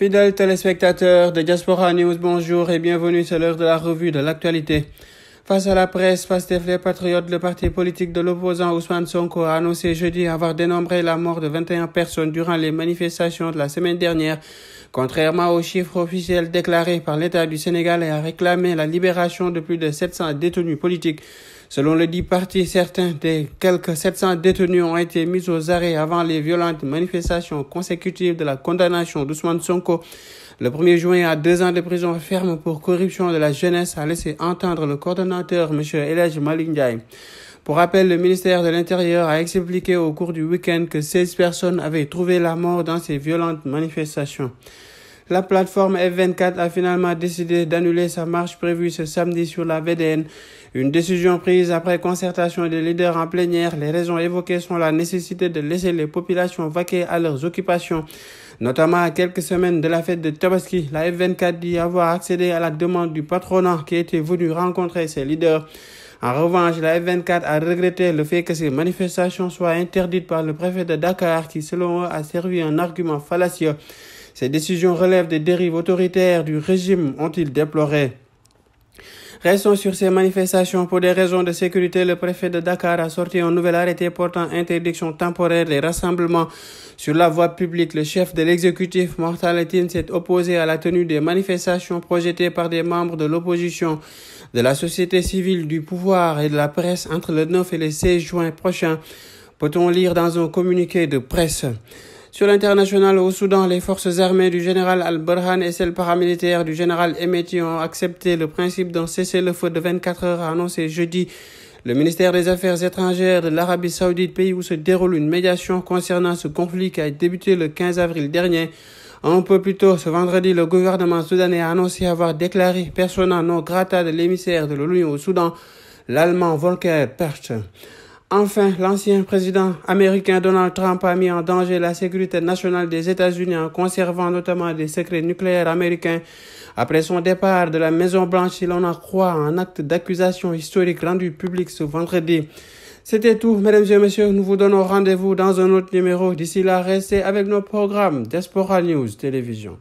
Fidèles téléspectateurs de Diaspora News, bonjour et bienvenue, c'est l'heure de la revue de l'actualité. Face à la presse, face des les Patriotes, le parti politique de l'opposant Ousmane Sonko a annoncé jeudi avoir dénombré la mort de 21 personnes durant les manifestations de la semaine dernière, contrairement aux chiffres officiels déclarés par l'État du Sénégal et a réclamé la libération de plus de 700 détenus politiques. Selon le dit parti, certains des quelques 700 détenus ont été mis aux arrêts avant les violentes manifestations consécutives de la condamnation d'Ousmane Sonko. Le 1er juin, à deux ans de prison ferme pour corruption de la jeunesse, a laissé entendre le coordonnateur, M. Elijah Malingay. Pour rappel, le ministère de l'Intérieur a expliqué au cours du week-end que 16 personnes avaient trouvé la mort dans ces violentes manifestations. La plateforme F24 a finalement décidé d'annuler sa marche prévue ce samedi sur la VDN. Une décision prise après concertation des leaders en plénière. Les raisons évoquées sont la nécessité de laisser les populations vaquer à leurs occupations. Notamment à quelques semaines de la fête de Tabaski, la F24 dit avoir accédé à la demande du patronat qui était venu rencontrer ses leaders. En revanche, la F24 a regretté le fait que ces manifestations soient interdites par le préfet de Dakar qui, selon eux, a servi un argument fallacieux. Ces décisions relèvent des dérives autoritaires du régime, ont-ils déploré. Restons sur ces manifestations. Pour des raisons de sécurité, le préfet de Dakar a sorti un nouvel arrêté portant interdiction temporaire des rassemblements sur la voie publique. Le chef de l'exécutif, Mortal s'est opposé à la tenue des manifestations projetées par des membres de l'opposition, de la société civile, du pouvoir et de la presse entre le 9 et le 16 juin prochain. Peut-on lire dans un communiqué de presse? Sur l'international au Soudan, les forces armées du général Al-Burhan et celles paramilitaires du général Emeti ont accepté le principe d'un cessez-le-feu de 24 heures annoncé jeudi. Le ministère des Affaires étrangères de l'Arabie saoudite, pays où se déroule une médiation concernant ce conflit qui a débuté le 15 avril dernier, un peu plus tôt, ce vendredi, le gouvernement soudanais a annoncé avoir déclaré persona non grata de l'émissaire de l'Union au Soudan, l'Allemand Volker Perch. Enfin, l'ancien président américain Donald Trump a mis en danger la sécurité nationale des États-Unis en conservant notamment des secrets nucléaires américains. Après son départ de la Maison-Blanche, il l'on en croit un acte d'accusation historique rendu public ce vendredi. C'était tout, mesdames et messieurs. Nous vous donnons rendez-vous dans un autre numéro. D'ici là, restez avec nos programmes Despora News Télévision.